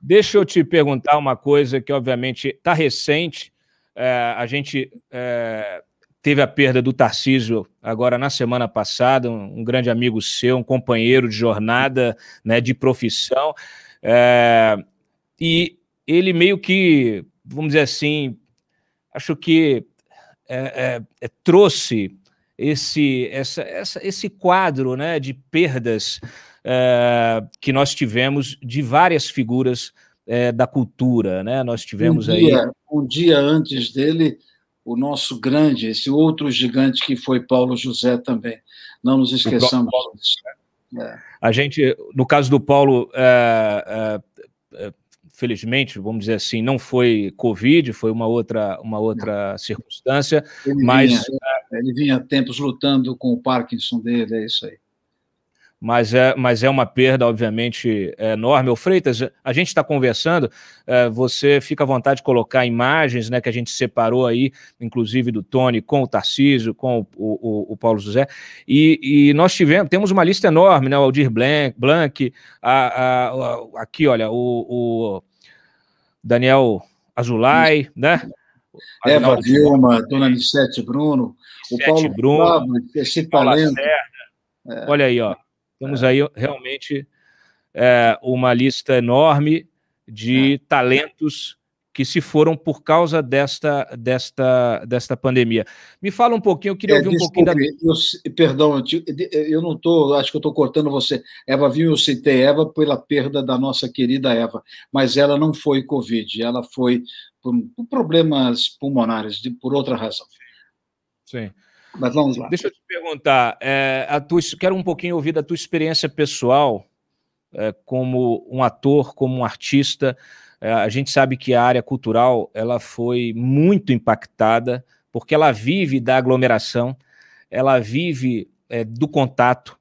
Deixa eu te perguntar uma coisa que, obviamente, está recente. É, a gente é, teve a perda do Tarcísio agora na semana passada, um, um grande amigo seu, um companheiro de jornada, né, de profissão. É, e ele meio que, vamos dizer assim, acho que é, é, é, trouxe esse, essa, essa, esse quadro né, de perdas é, que nós tivemos de várias figuras é, da cultura, né? Nós tivemos um dia, aí. Um dia antes dele, o nosso grande, esse outro gigante que foi Paulo José também. Não nos esqueçamos disso. Né? É. A gente, no caso do Paulo, é, é, é, felizmente, vamos dizer assim, não foi Covid, foi uma outra, uma outra circunstância, ele mas... Vinha, ele vinha tempos lutando com o Parkinson dele, é isso aí mas é, mas é uma perda, obviamente, é enorme. O Freitas, a gente está conversando, é, você fica à vontade de colocar imagens né, que a gente separou aí, inclusive do Tony, com o Tarcísio, com o, o, o Paulo José, e, e, nós tivemos, temos uma lista enorme, né? O Aldir Blank Blanc a, a, a, aqui, olha, o, o Daniel Azulay, né? Eva Arnaldo, Dona Lissete Bruno, Lissete o Paulo Bruno, Flávio, esse talento. É. Olha aí, ó. Temos aí realmente é, uma lista enorme de é. talentos que se foram por causa desta, desta, desta pandemia. Me fala um pouquinho, eu queria é, ouvir um desculpe, pouquinho da. Eu, perdão, eu não estou, acho que eu estou cortando você. Eva viu, eu citei Eva pela perda da nossa querida Eva, mas ela não foi Covid, ela foi por, por problemas pulmonares, de, por outra razão. Sim. Sim. Mas vamos lá. Deixa eu te perguntar, é, a tua, quero um pouquinho ouvir da tua experiência pessoal é, como um ator, como um artista. É, a gente sabe que a área cultural ela foi muito impactada porque ela vive da aglomeração, ela vive é, do contato,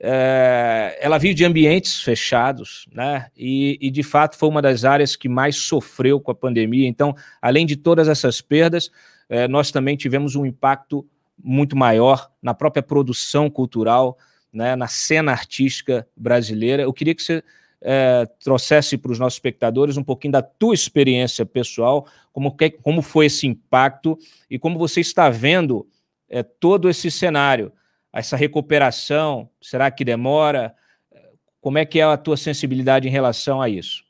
é, ela vive de ambientes fechados, né? E, e de fato foi uma das áreas que mais sofreu com a pandemia. Então, além de todas essas perdas, é, nós também tivemos um impacto muito maior na própria produção cultural, né, na cena artística brasileira. Eu queria que você é, trouxesse para os nossos espectadores um pouquinho da tua experiência pessoal, como, que, como foi esse impacto e como você está vendo é, todo esse cenário, essa recuperação, será que demora? Como é que é a tua sensibilidade em relação a isso?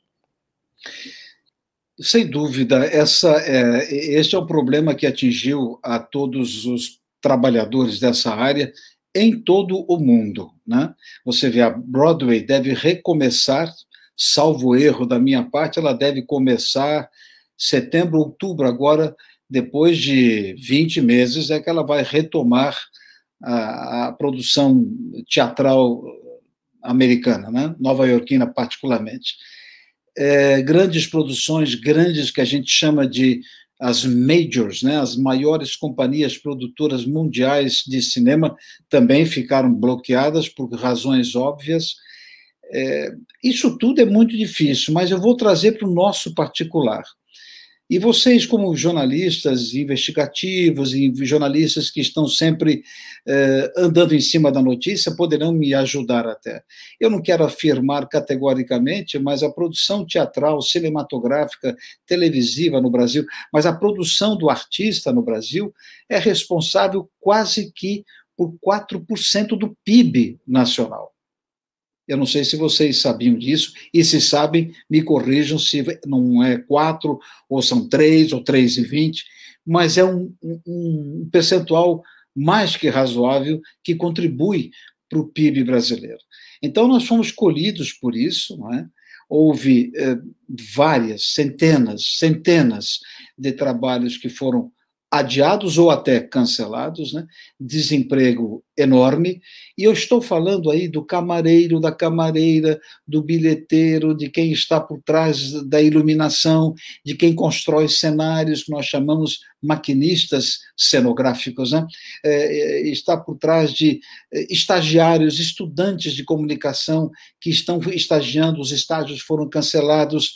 Sem dúvida, essa, é, este é um problema que atingiu a todos os trabalhadores dessa área em todo o mundo. Né? Você vê, a Broadway deve recomeçar, salvo erro da minha parte, ela deve começar setembro, outubro, agora, depois de 20 meses, é que ela vai retomar a, a produção teatral americana, né? nova iorquina particularmente. É, grandes produções, grandes que a gente chama de as majors, né, as maiores companhias produtoras mundiais de cinema também ficaram bloqueadas por razões óbvias. É, isso tudo é muito difícil, mas eu vou trazer para o nosso particular. E vocês, como jornalistas investigativos e jornalistas que estão sempre eh, andando em cima da notícia, poderão me ajudar até. Eu não quero afirmar categoricamente, mas a produção teatral, cinematográfica, televisiva no Brasil, mas a produção do artista no Brasil é responsável quase que por 4% do PIB nacional. Eu não sei se vocês sabiam disso, e se sabem, me corrijam se não é quatro, ou são três, ou três e vinte, mas é um, um percentual mais que razoável que contribui para o PIB brasileiro. Então, nós fomos colhidos por isso, não é? houve eh, várias, centenas, centenas de trabalhos que foram adiados ou até cancelados, né? desemprego enorme, e eu estou falando aí do camareiro, da camareira, do bilheteiro, de quem está por trás da iluminação, de quem constrói cenários que nós chamamos maquinistas cenográficos, né? é, é está por trás de é, estagiários, estudantes de comunicação que estão estagiando, os estágios foram cancelados,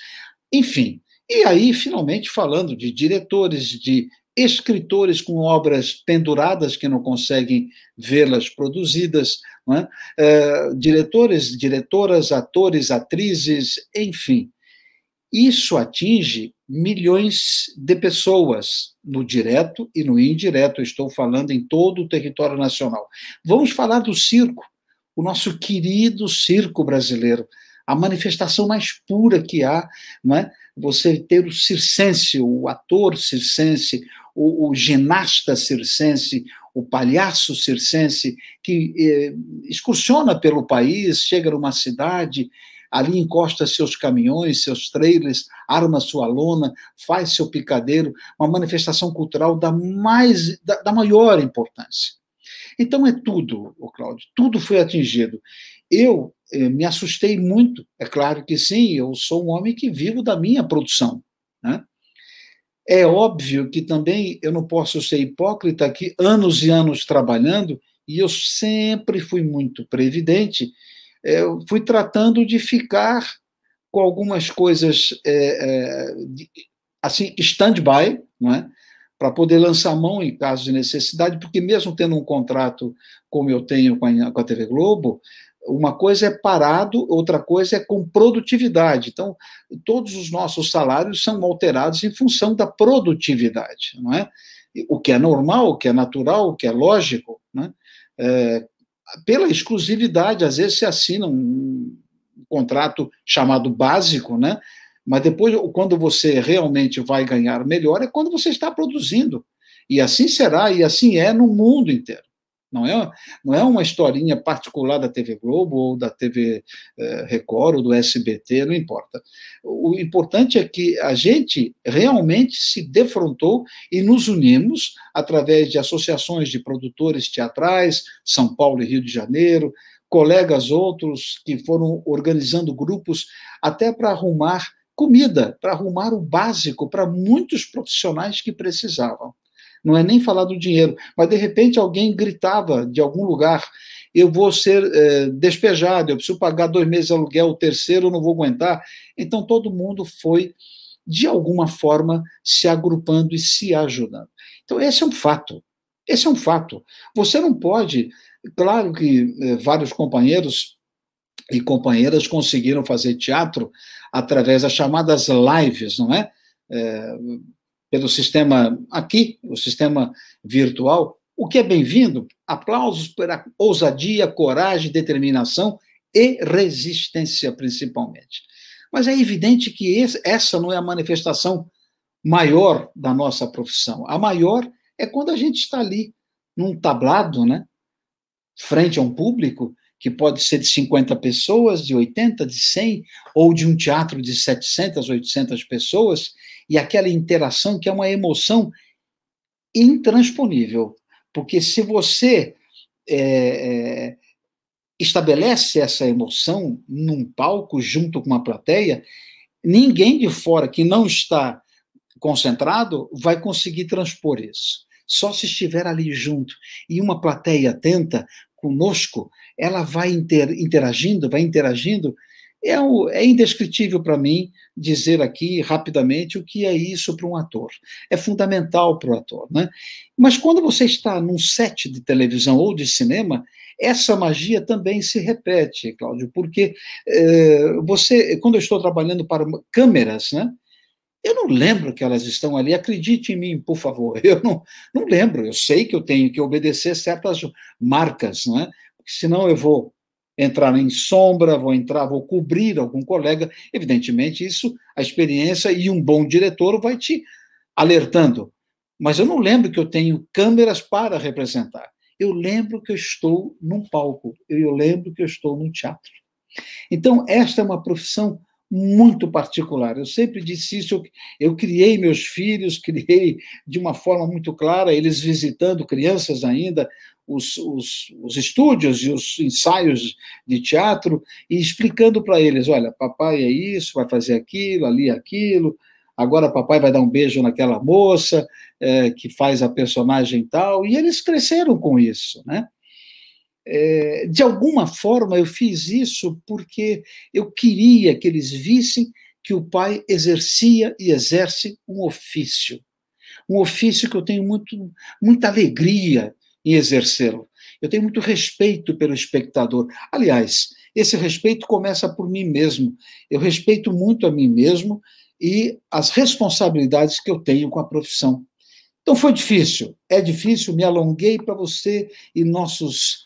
enfim. E aí, finalmente, falando de diretores, de escritores com obras penduradas que não conseguem vê-las produzidas, é? Eh, diretores, diretoras, atores, atrizes, enfim. Isso atinge milhões de pessoas, no direto e no indireto, estou falando em todo o território nacional. Vamos falar do circo, o nosso querido circo brasileiro, a manifestação mais pura que há, não é? você ter o circense, o ator circense, o, o ginasta circense, o palhaço circense, que eh, excursiona pelo país, chega numa cidade, ali encosta seus caminhões, seus trailers, arma sua lona, faz seu picadeiro, uma manifestação cultural da, mais, da, da maior importância. Então é tudo, o Cláudio, tudo foi atingido. Eu eh, me assustei muito, é claro que sim, eu sou um homem que vivo da minha produção. Né? É óbvio que também eu não posso ser hipócrita aqui, anos e anos trabalhando, e eu sempre fui muito previdente, eh, eu fui tratando de ficar com algumas coisas é, é, assim, stand-by, é? para poder lançar mão em caso de necessidade, porque mesmo tendo um contrato como eu tenho com a TV Globo, uma coisa é parado, outra coisa é com produtividade. Então, todos os nossos salários são alterados em função da produtividade, não é? O que é normal, o que é natural, o que é lógico, né? É, pela exclusividade, às vezes se assina um contrato chamado básico, né? Mas depois, quando você realmente vai ganhar melhor, é quando você está produzindo. E assim será, e assim é no mundo inteiro. Não é, não é uma historinha particular da TV Globo ou da TV eh, Record ou do SBT, não importa. O importante é que a gente realmente se defrontou e nos unimos através de associações de produtores teatrais, São Paulo e Rio de Janeiro, colegas outros que foram organizando grupos até para arrumar comida, para arrumar o básico para muitos profissionais que precisavam não é nem falar do dinheiro, mas de repente alguém gritava de algum lugar: eu vou ser é, despejado, eu preciso pagar dois meses de aluguel, o terceiro eu não vou aguentar. Então todo mundo foi, de alguma forma, se agrupando e se ajudando. Então esse é um fato. Esse é um fato. Você não pode. Claro que é, vários companheiros e companheiras conseguiram fazer teatro através das chamadas lives, não é? é pelo sistema aqui, o sistema virtual, o que é bem-vindo. Aplausos pela ousadia, coragem, determinação e resistência, principalmente. Mas é evidente que essa não é a manifestação maior da nossa profissão. A maior é quando a gente está ali num tablado, né? Frente a um público que pode ser de 50 pessoas, de 80, de 100, ou de um teatro de 700, 800 pessoas, e aquela interação que é uma emoção intransponível. Porque se você é, é, estabelece essa emoção num palco junto com uma plateia, ninguém de fora que não está concentrado vai conseguir transpor isso. Só se estiver ali junto e uma plateia atenta conosco, ela vai inter, interagindo, vai interagindo é, um, é indescritível para mim dizer aqui rapidamente o que é isso para um ator. É fundamental para o ator. Né? Mas quando você está num set de televisão ou de cinema, essa magia também se repete, Cláudio, porque eh, você, quando eu estou trabalhando para câmeras, né? Eu não lembro que elas estão ali, acredite em mim, por favor. Eu não, não lembro, eu sei que eu tenho que obedecer certas marcas, né? Porque senão eu vou entrar em sombra, vou entrar, vou cobrir algum colega. Evidentemente, isso, a experiência e um bom diretor vai te alertando. Mas eu não lembro que eu tenho câmeras para representar. Eu lembro que eu estou num palco, eu lembro que eu estou num teatro. Então, esta é uma profissão muito particular. Eu sempre disse isso, eu, eu, criei meus filhos, criei de uma forma muito clara, eles visitando crianças ainda, os, os, os estúdios e os ensaios de teatro, e explicando para eles: olha, papai é isso, vai fazer aquilo, ali é aquilo, agora papai vai dar um beijo naquela moça é, que faz a personagem tal, e eles cresceram com isso, né? É, de alguma forma, eu fiz isso porque eu queria que eles vissem que o pai exercia e exerce um ofício. Um ofício que eu tenho muito, muita alegria em exercê-lo. Eu tenho muito respeito pelo espectador. Aliás, esse respeito começa por mim mesmo. Eu respeito muito a mim mesmo e as responsabilidades que eu tenho com a profissão. Então foi difícil, é difícil, me alonguei para você e nossos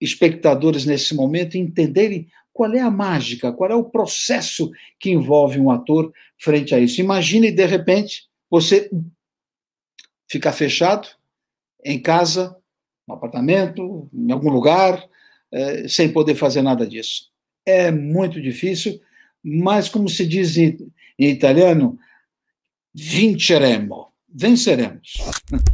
espectadores nesse momento entenderem qual é a mágica, qual é o processo que envolve um ator frente a isso. Imagine, de repente, você ficar fechado em casa, no apartamento, em algum lugar, eh, sem poder fazer nada disso. É muito difícil, mas como se diz em italiano, vinceremo, venceremos.